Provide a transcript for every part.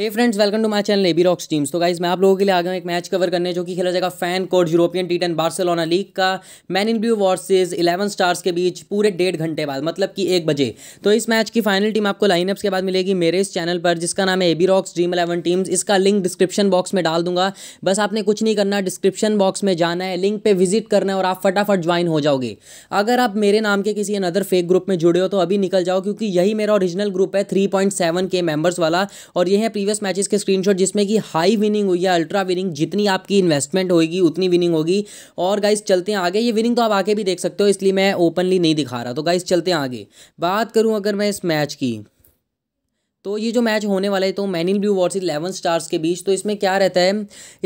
hey friends welcome to my channel AB rocks teams तो guys मैं आप लोगों के लिए आ गया हूँ एक मैच कवर करने जो कि खेला जाएगा fan code European T ten Barcelona league का man in blue versus eleven stars के बीच पूरे डेढ़ घंटे बाद मतलब कि एक बजे तो इस मैच की फाइनल टीम आपको लाइनअप्स के बाद मिलेगी मेरे इस चैनल पर जिसका नाम है AB rocks dream eleven teams इसका लिंक डिस्क्रिप्शन बॉक्स में डाल दूंगा बस आपने कुछ नहीं करना डिस्क्रिप्शन बॉक्स में जाना है लिंक पर विजिट करना है और आप फटाफट ज्वाइन हो जाओगे अगर आप मेरे नाम के किसी अनदर फेक ग्रुप में जुड़े हो तो अभी निकल जाओ क्योंकि यही मेरा ओरिजिनल ग्रुप है थ्री के मेम्बर्स वाला और ये है प्रीवियस मैचेस के स्क्रीनशॉट जिसमें कि हाई विनिंग हुई है अल्ट्रा विनिंग जितनी आपकी इन्वेस्टमेंट होगी उतनी विनिंग होगी और गाइस चलते हैं आगे ये विनिंग तो आप आगे भी देख सकते हो इसलिए मैं ओपनली नहीं दिखा रहा तो गाइस चलते हैं आगे बात करूँ अगर मैं इस मैच की तो ये जो मैच होने वाला है तो man in blue versus eleven stars के बीच तो इसमें क्या रहता है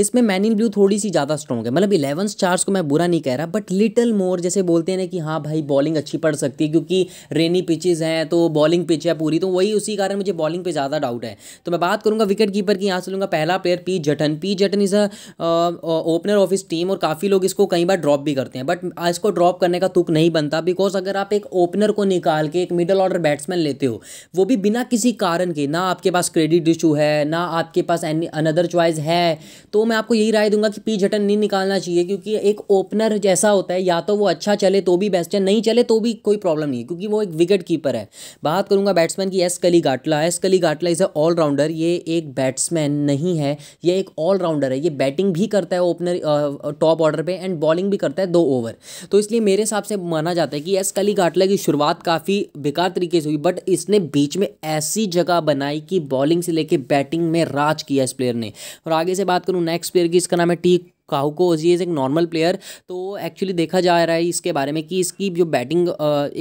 इसमें मैन इन ब्लू थोड़ी सी ज़्यादा स्ट्रॉग है मतलब इलेवन स्टार्स को मैं बुरा नहीं कह रहा बट लिटल मोर जैसे बोलते हैं ना कि हाँ भाई बॉलिंग अच्छी पड़ सकती है क्योंकि रेनी पिचेज हैं तो बॉलिंग पिच है पूरी तो वही उसी कारण मुझे बॉलिंग पर ज़्यादा डाउट है तो मैं बात करूँगा विकेट कीपर की यहाँ से लूँगा पहला player P Jatan P Jatan is a opener of इस टीम और काफ़ी लोग इसको कई बार ड्रॉप भी करते हैं बट इसको ड्रॉप करने का तुक नहीं बनता बिकॉज अगर आप एक ओपनर को निकाल के एक मिडल ऑर्डर बैट्समैन लेते हो वो भी बिना किसी कारण ऑप्शन की ना आपके पास क्रेडिट इशू है ना आपके पास एनी अनदर चॉइस है तो मैं आपको यही राय दूंगा कि पी झटन नहीं निकालना चाहिए क्योंकि एक ओपनर जैसा होता है या तो वो अच्छा चले तो भी बेस्ट है नहीं चले तो भी कोई प्रॉब्लम नहीं है क्योंकि वो एक विकेट कीपर है बात करूंगा बैट्समैन की एस कली गाटला एस कली गाटला इज़ अ ऑलराउंडर ये एक बैट्समैन नहीं है ये एक ऑलराउंडर है ये बैटिंग भी करता है ओपनर टॉप ऑर्डर पर एंड बॉलिंग भी करता है दो ओवर तो इसलिए मेरे हिसाब से माना जाता है कि एस कली गाटला की शुरुआत काफ़ी बेकार तरीके से हुई बट इसने बीच में ऐसी जगह बनाई कि बॉलिंग से लेकर बैटिंग में राज किया इस प्लेयर ने और आगे से बात करूँ नेक्स्ट प्लेयर की इसका नाम है टी काहुको ओजी इज़ एक नॉर्मल प्लेयर तो एक्चुअली देखा जा रहा है इसके बारे में कि इसकी जो बैटिंग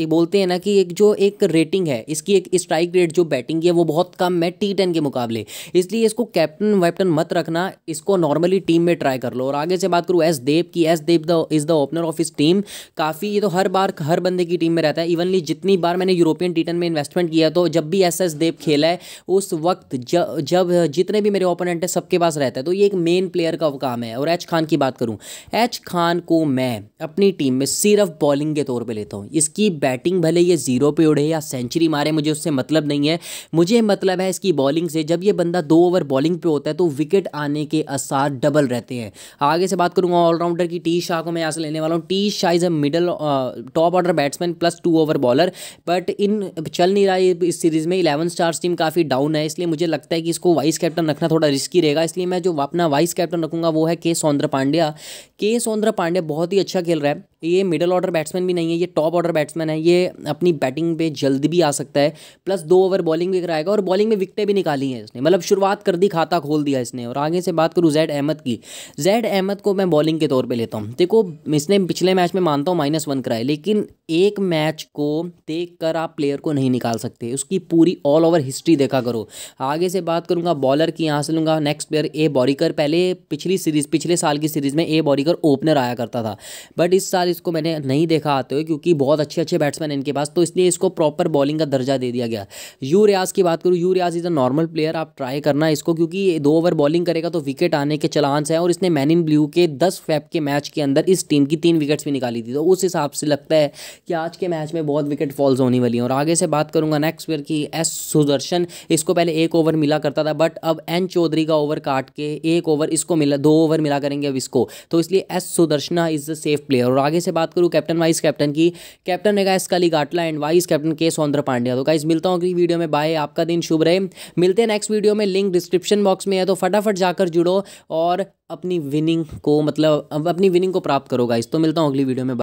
ये बोलते हैं ना कि एक जो एक रेटिंग है इसकी एक स्ट्राइक रेट जो बैटिंग की है वो बहुत कम है टी टेन के मुकाबले इसलिए इसको कैप्टन वैप्टन मत रखना इसको नॉर्मली टीम में ट्राई कर लो और आगे से बात करूँ एस देव की S Dev the is the opener of इस टीम काफ़ी ये तो हर बार हर बंदे की टीम में रहता है इवनली जितनी बार मैंने यूरोपियन टी में इन्वेस्टमेंट किया तो जब भी एस एस देव खेला है उस वक्त जब जितने भी मेरे ओपोनेंट है सबके पास रहता है तो ये एक मेन प्लेयर का काम है और एच खान खान की बात करूं एच खान को मैं अपनी टीम में सिर्फ बॉलिंग के तौर पर लेता हूं इसकी बैटिंग भले ये जीरो पे उड़े या सेंचुरी मारे मुझे उससे मतलब नहीं है मुझे मतलब है इसकी बॉलिंग से जब ये बंदा दो ओवर बॉलिंग पे होता है तो विकेट आने के आसार डबल रहते हैं आगे से बात करूँगा ऑलराउंडर की टी शाह को मैं यहाँ से लेने वाला हूँ T Shah is a middle top order batsman plus two over bowler but इन चल नहीं रहा इस सीरीज़ में इलेवन स्टार्स टीम काफ़ी डाउन है इसलिए मुझे लगता है कि इसको वाइस कैप्टन रखना थोड़ा रिस्की रहेगा इसलिए मैं जो अपना वाइस कैप्टन रखूँगा वो है के सौंदर पांड्या के एस पांड्या बहुत ही अच्छा खेल रहा है ये मिडल ऑर्डर बैट्समैन भी नहीं है ये टॉप ऑर्डर बैट्समैन है ये अपनी बैटिंग पे जल्द भी आ सकता है प्लस दो ओवर बॉलिंग भी कराएगा और बॉलिंग में विकटें भी निकाली हैं इसने मतलब शुरुआत कर दी खाता खोल दिया इसने और आगे से बात करूँ जैड अहमद की जैड अहमद को मैं बॉलिंग के तौर पर लेता हूँ देखो इसने पिछले मैच में मानता हूँ माइनस वन कराए लेकिन एक मैच को देख कर आप प्लेयर को नहीं निकाल सकते उसकी पूरी ऑल ओवर हिस्ट्री देखा करो आगे से बात करूँगा बॉलर की यहाँ से लूँगा नेक्स्ट प्लेयर ए बॉरिकर पहले पिछली सीरीज पिछले साल की सीरीज में ए बॉरिकर ओपनर आया करता था बट इस साल साल इसको मैंने नहीं देखा आते हुए क्योंकि बहुत अच्छे अच्छे बैट्समैन इनके पास तो इसलिए इसको प्रॉपर बॉलिंग का दर्जा दे दिया गया यू रियाज की बात करूँ U Riyaz is a normal player आप ट्राई करना इसको क्योंकि दो ओवर बॉलिंग करेगा तो विकेट आने के चांस है और इसने मैन इन ब्लू के दस फैप के मैच के अंदर इस टीम की तीन विकेट्स भी निकाली थी तो उस हिसाब से लगता है कि आज के मैच में बहुत विकेट फॉल्स होने वाली है और आगे से बात करूंगा नेक्स्ट प्लेयर की एस सुदर्शन इसको पहले एक ओवर मिला करता था बट अब एन चौधरी का ओवर काट के एक ओवर इसको मिला दो ओवर मिला करेंगे अब इसको तो इसलिए S Sudarshana is a safe player और आगे आगे से बात करूँ कैप्टन वाइस कैप्टन की कैप्टन है गाइस कली गाटला एंड वाइस कैप्टन के सौंद्र पांड्या तो गाइस मिलता हूँ अगली वीडियो में बाय आपका दिन शुभ रहे मिलते हैं नेक्स्ट वीडियो में लिंक डिस्क्रिप्शन बॉक्स में है तो फटाफट जाकर जुड़ो और अपनी विनिंग को मतलब अपनी विनिंग को प्राप्त करो गाइस तो मिलता हूँ अगली वीडियो में